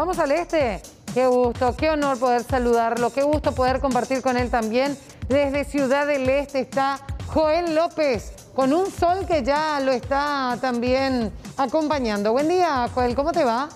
Vamos al este. Qué gusto, qué honor poder saludarlo, qué gusto poder compartir con él también. Desde Ciudad del Este está Joel López, con un sol que ya lo está también acompañando. Buen día, Joel, ¿cómo te va?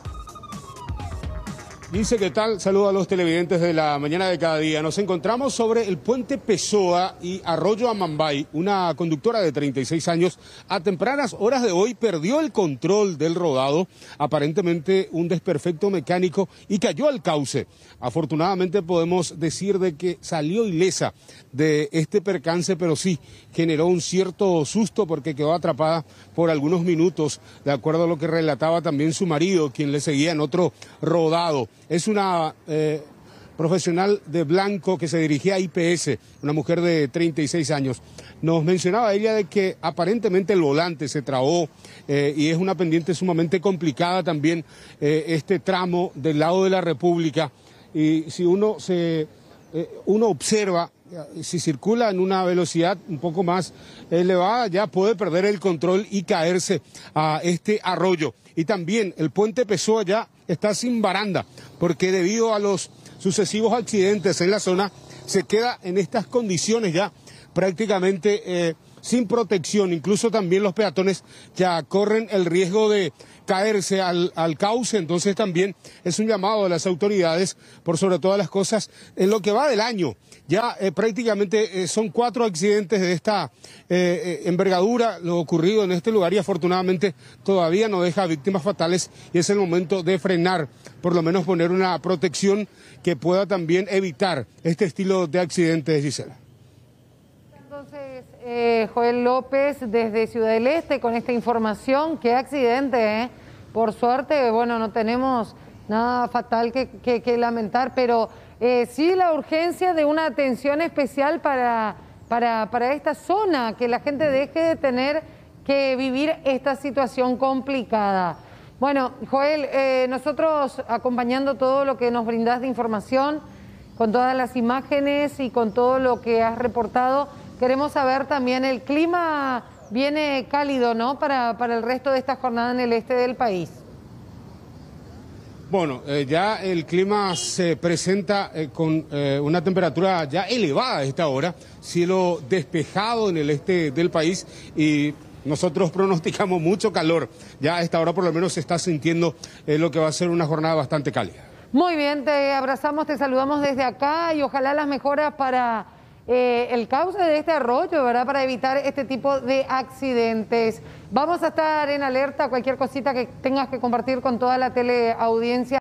Dice, que tal? Saluda a los televidentes de la mañana de cada día. Nos encontramos sobre el puente Pesoa y Arroyo Amambay. Una conductora de 36 años, a tempranas horas de hoy, perdió el control del rodado, aparentemente un desperfecto mecánico, y cayó al cauce. Afortunadamente podemos decir de que salió ilesa de este percance, pero sí generó un cierto susto porque quedó atrapada por algunos minutos, de acuerdo a lo que relataba también su marido, quien le seguía en otro rodado. Es una eh, profesional de blanco que se dirigía a IPS, una mujer de 36 años. Nos mencionaba ella de que aparentemente el volante se trabó eh, y es una pendiente sumamente complicada también eh, este tramo del lado de la República. Y si uno se uno observa si circula en una velocidad un poco más elevada, ya puede perder el control y caerse a este arroyo. Y también el puente Pessoa allá está sin baranda porque debido a los sucesivos accidentes en la zona, se queda en estas condiciones ya prácticamente... Eh, sin protección. Incluso también los peatones ya corren el riesgo de caerse al, cauce. Entonces también es un llamado a las autoridades, por sobre todas las cosas, en lo que va del año. Ya eh, prácticamente eh, son cuatro accidentes de esta eh, envergadura, lo ocurrido en este lugar y afortunadamente todavía no deja víctimas fatales y es el momento de frenar, por lo menos poner una protección que pueda también evitar este estilo de accidentes, Gisela. Eh, Joel López desde Ciudad del Este con esta información. Qué accidente, ¿eh? Por suerte, bueno, no tenemos nada fatal que, lamentar, pero eh, sí la urgencia de una atención especial para, esta zona, que la gente deje de tener que vivir esta situación complicada. Bueno, Joel, eh, nosotros acompañando todo lo que nos brindás de información, con todas las imágenes y con todo lo que has reportado, Queremos saber también el clima viene cálido, ¿no? Para, para el resto de esta jornada en el este del país. Bueno, eh, ya el clima se presenta eh, con eh, una temperatura ya elevada a esta hora, cielo despejado en el este del país y nosotros pronosticamos mucho calor. Ya a esta hora por lo menos se está sintiendo lo que va a ser una jornada bastante cálida. Muy bien, te abrazamos, te saludamos desde acá y ojalá las mejoras para eh, el cauce de este arroyo, ¿verdad? Para evitar este tipo de accidentes. Vamos a estar en alerta cualquier cosita que tengas que compartir con toda la teleaudiencia.